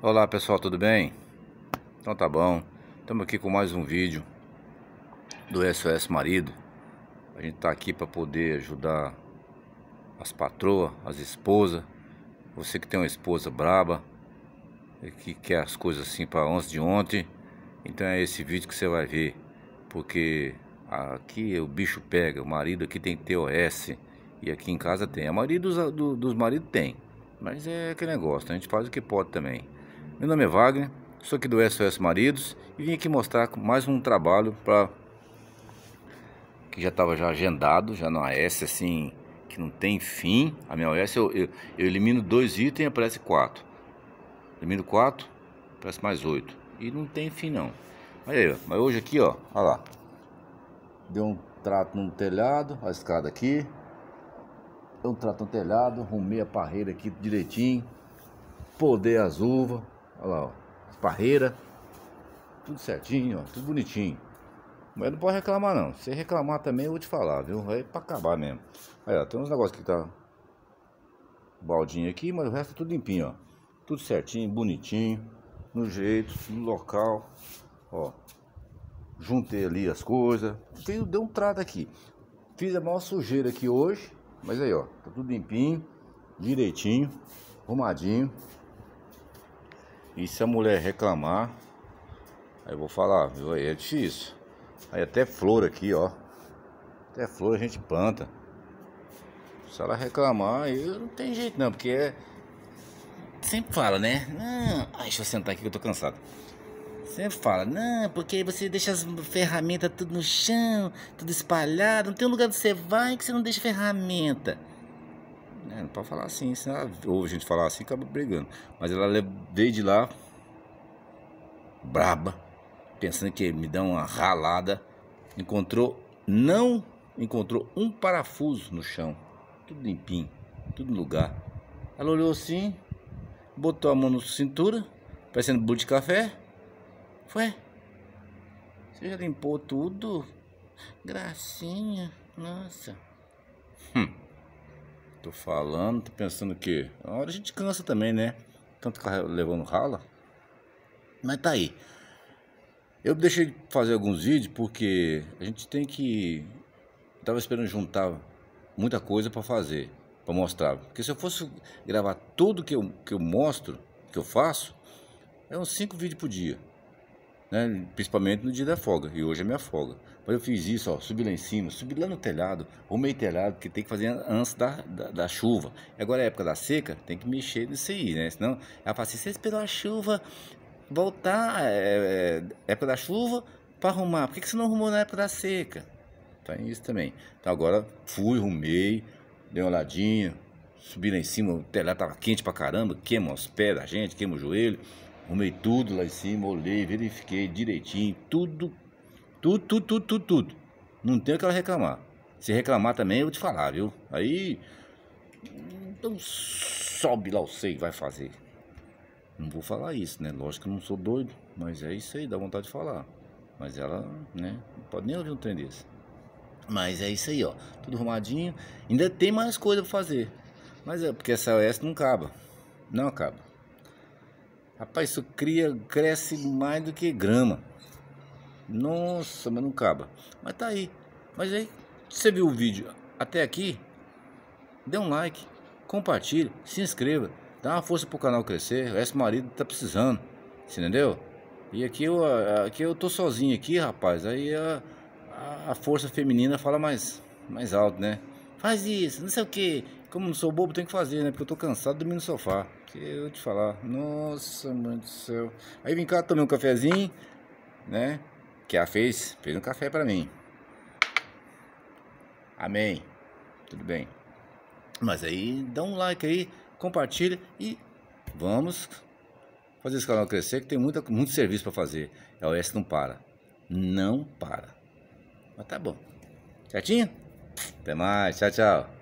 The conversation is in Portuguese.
Olá pessoal, tudo bem? Então tá bom, estamos aqui com mais um vídeo do SOS Marido. A gente tá aqui para poder ajudar as patroas, as esposas, você que tem uma esposa braba, que quer as coisas assim para 11 de ontem, então é esse vídeo que você vai ver, porque aqui o bicho pega, o marido aqui tem TOS e aqui em casa tem, a maioria dos, do, dos maridos tem, mas é aquele negócio, né? a gente faz o que pode também. Meu nome é Wagner, sou aqui do SOS Maridos e vim aqui mostrar mais um trabalho para que já estava já agendado, já na S assim, que não tem fim. A minha OS eu, eu, eu elimino dois itens e aparece quatro. Elimino quatro, aparece mais oito. E não tem fim não. Olha aí, mas hoje aqui, ó, olha lá. Deu um trato no telhado, a escada aqui, deu um trato no telhado, arrumei a parreira aqui direitinho, podei as uvas, Olha lá, ó. As Tudo certinho, ó. Tudo bonitinho. Mas não pode reclamar não. Se reclamar também eu vou te falar, viu? Vai pra acabar mesmo. Aí, ó, tem uns negócios que tá baldinho aqui, mas o resto é tudo limpinho, ó. Tudo certinho, bonitinho, no jeito, no local. Ó. Juntei ali as coisas. Deu, deu um trato aqui. Fiz a maior sujeira aqui hoje. Mas aí, ó, tá tudo limpinho, direitinho, arrumadinho. E se a mulher reclamar, aí eu vou falar, viu? Aí é difícil. Aí até flor aqui, ó. Até flor a gente planta. Se ela reclamar, aí não tem jeito não, porque é. Sempre fala, né? Não, ai, deixa eu sentar aqui que eu tô cansado. Sempre fala, não, porque você deixa as ferramentas tudo no chão, tudo espalhado, não tem um lugar que você vai que você não deixa ferramenta. Né? Não pode falar assim, se ela ouve a gente falar assim, acaba brigando. Mas ela veio de lá, braba, pensando que me dá uma ralada. Encontrou, não encontrou um parafuso no chão. Tudo limpinho, tudo no lugar. Ela olhou assim, botou a mão na cintura, parecendo bolo de café. Foi. Você já limpou tudo? Gracinha, nossa. Hum. Tô falando, tô pensando que uma hora a gente cansa também, né? Tanto tá levando rala. Mas tá aí. Eu deixei de fazer alguns vídeos porque a gente tem que... Eu tava esperando juntar muita coisa para fazer, para mostrar. Porque se eu fosse gravar tudo que eu, que eu mostro, que eu faço, é uns 5 vídeos por dia né? principalmente no dia da folga, e hoje é minha folga. Mas eu fiz isso, ó, subi lá em cima, subi lá no telhado, arrumei telhado, que tem que fazer antes da, da, da, chuva. Agora é época da seca, tem que mexer nisso aí, né? Senão ela fala assim, você esperou a chuva voltar, é, é época da chuva, para arrumar. Por que, que você não arrumou na época da seca? Tá é isso também. Então agora fui, arrumei, dei uma olhadinha, subi lá em cima, o telhado tava quente pra caramba, queima os pés da gente, queima o joelho. Arrumei tudo lá em cima, olhei, verifiquei direitinho, tudo, tudo, tudo, tudo, tudo, tudo. Não tem o que ela reclamar. Se reclamar também, eu vou te falar, viu? Aí, então sobe lá, eu sei que vai fazer. Não vou falar isso, né? Lógico que eu não sou doido, mas é isso aí, dá vontade de falar. Mas ela, né? Não pode nem ouvir um trem desse. Mas é isso aí, ó. Tudo arrumadinho. Ainda tem mais coisa pra fazer. Mas é porque essa OS não acaba. Não acaba. Rapaz, isso cria, cresce mais do que grama. Nossa, mas não acaba. Mas tá aí. Mas aí, você viu o vídeo até aqui, dê um like, compartilhe, se inscreva. Dá uma força pro canal crescer. O marido tá precisando. Você entendeu? E aqui eu, aqui eu tô sozinho aqui, rapaz. Aí a, a força feminina fala mais, mais alto, né? Faz isso, não sei o que. Como não sou bobo, tem que fazer, né? Porque eu tô cansado de dormir no sofá. Que eu te falar, nossa, mãe do céu. Aí vim cá, tomei um cafezinho, né? Que a fez, fez um café para mim. Amém. Tudo bem. Mas aí dá um like aí, compartilha e vamos fazer esse canal crescer que tem muita, muito serviço para fazer. A é OS não para. Não para. Mas tá bom. Certinho? Até mais. Tchau, tchau.